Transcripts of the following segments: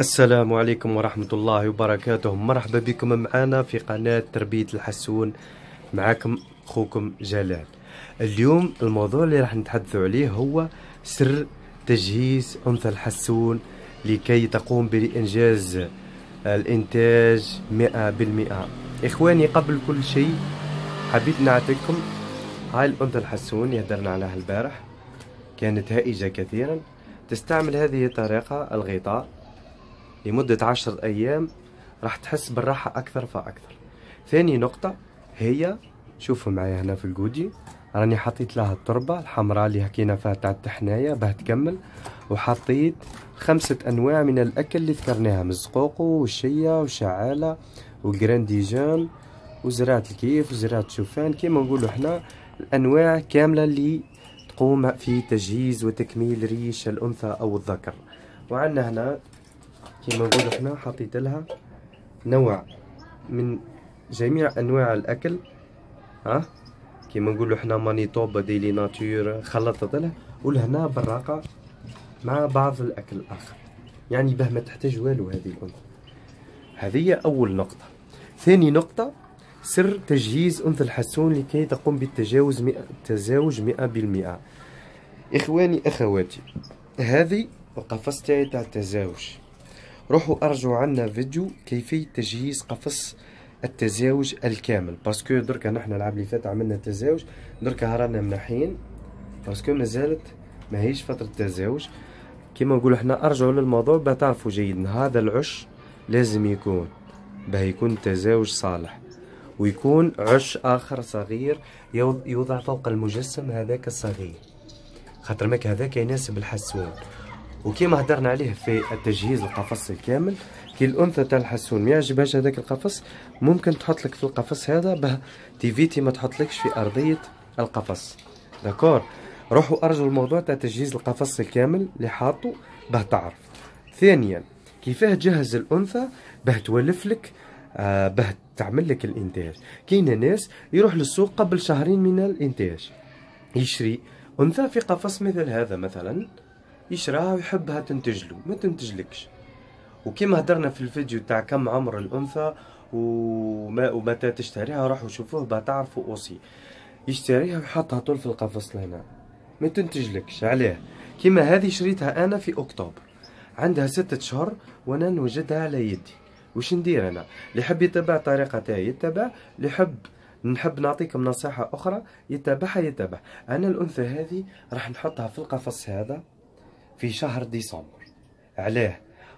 السلام عليكم ورحمة الله وبركاته مرحبا بكم معنا في قناة تربية الحسون معكم أخوكم جلال اليوم الموضوع اللي راح نتحدث عليه هو سر تجهيز أنثى الحسون لكي تقوم بإنجاز الإنتاج 100% إخواني قبل كل شيء حبيت نعطيكم هاي الأنثى الحسون اللي هدرنا عليها البارح كانت هائجة كثيرا تستعمل هذه الطريقة الغطاء لمدة عشر أيام راح تحس بالراحة أكثر فأكثر ثاني نقطة هي شوفوا معايا هنا في الجودي راني حطيت لها التربة الحمراء اللي هكينا فيها تاع التحناية باه تكمل وحطيت خمسة أنواع من الأكل اللي ذكرناها مزقوقو وشيا والشعالة والجرانديجان وزراعة الكيف وزراعة الشوفان كيما نقولوا حنا الأنواع كاملة اللي تقوم في تجهيز وتكميل ريش الأنثى أو الذكر وعندنا هنا كما نقول حنا حطيت لها نوع من جميع انواع الاكل ها كما نقولوا حنا مانيتوبا ديلي ناتور خلطت لها ولهنا براقه مع بعض الاكل الاخر يعني باه ما تحتاج والو هذه الانثى هذه اول نقطه ثاني نقطه سر تجهيز انثى الحسون لكي تقوم بالتجاوز مئة تزاوج 100% اخواني اخواتي هذه القفص تاعي تاع التزاوج روحوا ارجعوا عندنا فيديو كيفيه تجهيز قفص التزاوج الكامل باسكو دركا نحنا العاب اللي فات عملنا تزاوج دركا رانا منحين باسكو مازالت ماهيش فتره تزاوج كيما نقولوا حنا ارجعوا للموضوع باه تعرفوا جيدا هذا العش لازم يكون باه يكون تزاوج صالح ويكون عش اخر صغير يوضع فوق المجسم هذاك الصغير خاطر ماك هذاك يناسب الحسون وكيما هدرنا عليه في التجهيز القفص الكامل كي الانثى تاع الحسون ما يعجبهاش هذاك القفص ممكن تحط لك في القفص هذا باه تيفيتي ما تحطلكش في ارضيه القفص داكور روحوا ارجو الموضوع تاع تجهيز القفص الكامل اللي حاطه باه تعرف ثانيا كيفاه تجهز الانثى باه تولف لك آه باه تعمل لك الانتاج كاين ناس يروح للسوق قبل شهرين من الانتاج يشري انثى في قفص مثل هذا مثلا يشراها ويحبها تنتج له ما تنتجلكش وكما هدرنا في الفيديو تاع كم عمر الانثى وما ومتى تشتريها راحوا شوفوه با تعرفوا اوسي يشتريها ويحطها طول في القفص لهنا ما تنتجلكش عليه كما هذه شريتها انا في اكتوبر عندها ستة شهور وانا نوجدها على يدي وش ندير انا اللي يحب يتبع طريقه تاعي يتبع اللي يحب نحب نعطيكم نصيحه اخرى يتبعها يتبع انا الانثى هذه راح نحطها في القفص هذا في شهر ديسمبر علاه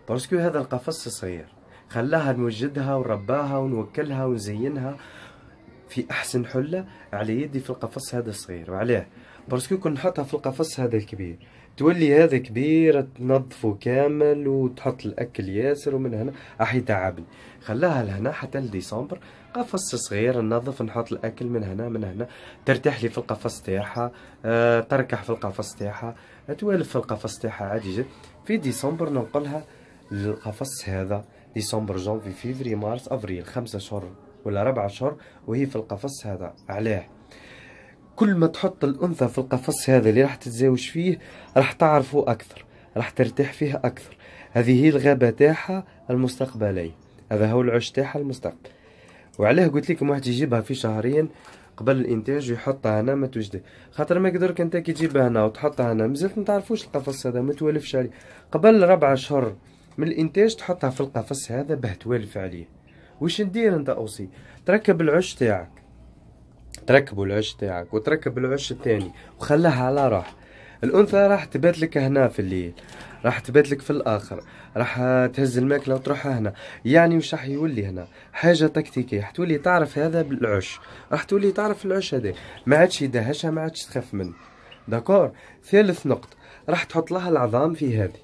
باسكو هذا القفص الصغير خلاها نوجدها ونرباها ونوكلها ونزينها في احسن حله على يدي في القفص هذا الصغير وعلاه باسكو كون نحطها في القفص هذا الكبير تولي هذا كبير تنظفه كامل وتحط الاكل ياسر ومن هنا راح يتعبني خلاها لهنا حتى لديسمبر قفص صغير ننظف نحط الاكل من هنا من هنا ترتاح لي في القفص تاعها أه تركح في القفص تاعها توالف في القفص تاعها عادي جدا في ديسمبر ننقلها للقفص هذا ديسمبر جانفي فيفري مارس افريل خمسة شهور ولا ربعة شهور وهي في القفص هذا علاه كل ما تحط الانثى في القفص هذا اللي راح تتزاوج فيه راح تعرفه اكثر راح ترتاح فيه اكثر هذه هي الغابه تاعها المستقبليه هذا هو العش تاعها المستقبل وعلاه قلت لكم واحد يجيبها في شهرين قبل الانتاج ويحطها هنا ما توجد خاطر ما يقدرك انت كي تجيبها هنا وتحطها هنا مازلت ما تعرفوش القفص هذا ما توالفش عليه قبل ربع شهر من الانتاج تحطها في القفص هذا باه توالف عليه وش ندير انت اوصي تركب العش تاعك تركبوا العش تاعك وتركب العش الثاني وخلاها على راح الانثى راح تبات لك هنا في الليل راح تبات لك في الاخر راح تهز الماكله وتروح هنا يعني وش راح يولي هنا حاجه تكتيكيه راح تولي تعرف هذا بالعش راح تولي تعرف العش هذا ما عادش يدهشها ما عادش تخاف منه داكور ثالث نقطه راح تحط لها العظام في هذه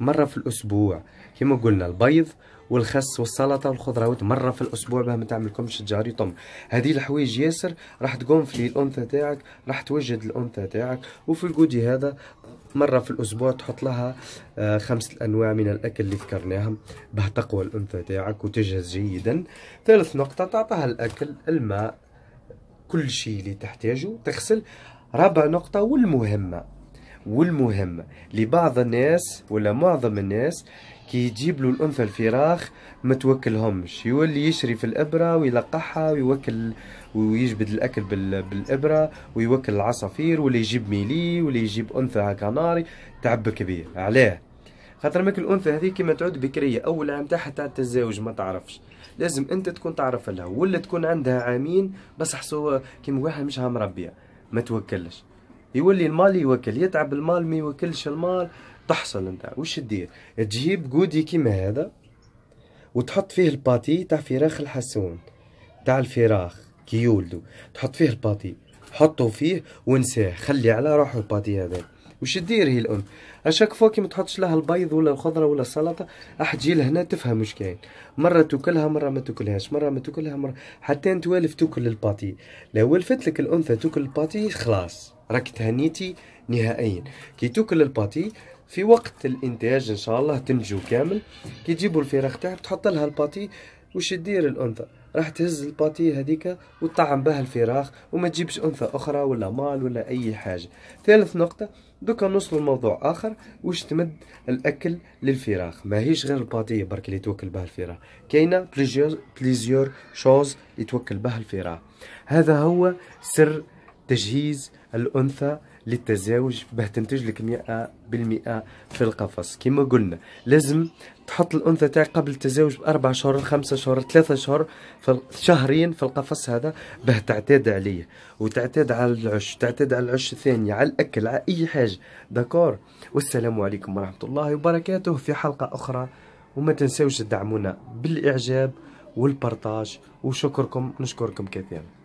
مرة في الأسبوع كما قلنا البيض والخس والسلطه والخضروات مره في الاسبوع باه ما تعملكمش تجاري يطم هذه الحوايج ياسر راح تقوم في الانثى تاعك راح توجد الانثى تاعك وفي الجودي هذا مره في الاسبوع تحط لها آه، خمسه انواع من الاكل اللي ذكرناهم باه تقوى الانثى تاعك وتجهز جيدا ثالث نقطه تعطيها الاكل الماء كل شيء اللي تحتاجه تغسل رابع نقطه والمهمه والمهم لبعض الناس ولا معظم الناس كي يجيب له الانثى الفراخ ما توكلهمش يولي يشري في الابره ويلقحها ويوكل ويجبد الاكل بالابره ويوكل العصافير ولا يجيب ميلي ولا يجيب انثى هكا ناري تعب كبير علاه خاطر ماك الانثى هذيك كيما تعود بكريه اول عام تاعها تاع التزاوج ما تعرفش لازم انت تكون تعرف لها ولا تكون عندها عامين بس حسوا كيما واحد مش مربيه ما توكلش يولي المال يوكل يتعب المال ما يوكلش المال تحصل انت وش تدير تجيب جودي كيما هذا وتحط فيه الباتي تاع فراخ الحسون تاع الفراخ كي يولدو تحط فيه الباتي حطه فيه ونساه خلي على روحه الباتي هذا وش تدير هي الام اشاك فوا ما تحطش لها البيض ولا الخضره ولا السلطه راح تجي لهنا تفهم مش كاين مره تاكلها مره ما تاكلهاش مره ما تاكلها مره حتى انت والف تاكل الباتي لو ولفت لك الانثى تاكل الباتي خلاص راك تهنيتي نهائيا كي توكل الباتي في وقت الانتاج ان شاء الله تنجو كامل كي تجيبوا الفراخ تاعك تحط لها الباتي وش دير الانثى راح تهز الباتي هذيك وتطعم بها الفراخ وما تجيبش انثى اخرى ولا مال ولا اي حاجه ثالث نقطه دوكا نوصلوا لموضوع اخر واش تمد الاكل للفراخ ماهيش غير الباتي برك اللي توكل بها الفراخ كاينه بليزيور بليزيور شوز اللي توكل بها الفراخ هذا هو سر تجهيز الأنثى للتزاوج باه تنتج لك 100% في القفص كما قلنا لازم تحط الانثى تاعك قبل التزاوج باربع شهور خمسة شهور ثلاثة شهور شهرين في القفص هذا باه تعتاد عليه وتعتاد على العش تعتاد على العش الثاني على الاكل على اي حاجه داكور والسلام عليكم ورحمه الله وبركاته في حلقه اخرى وما تنساوش تدعمونا بالاعجاب والبرتاج وشكركم نشكركم كثيرا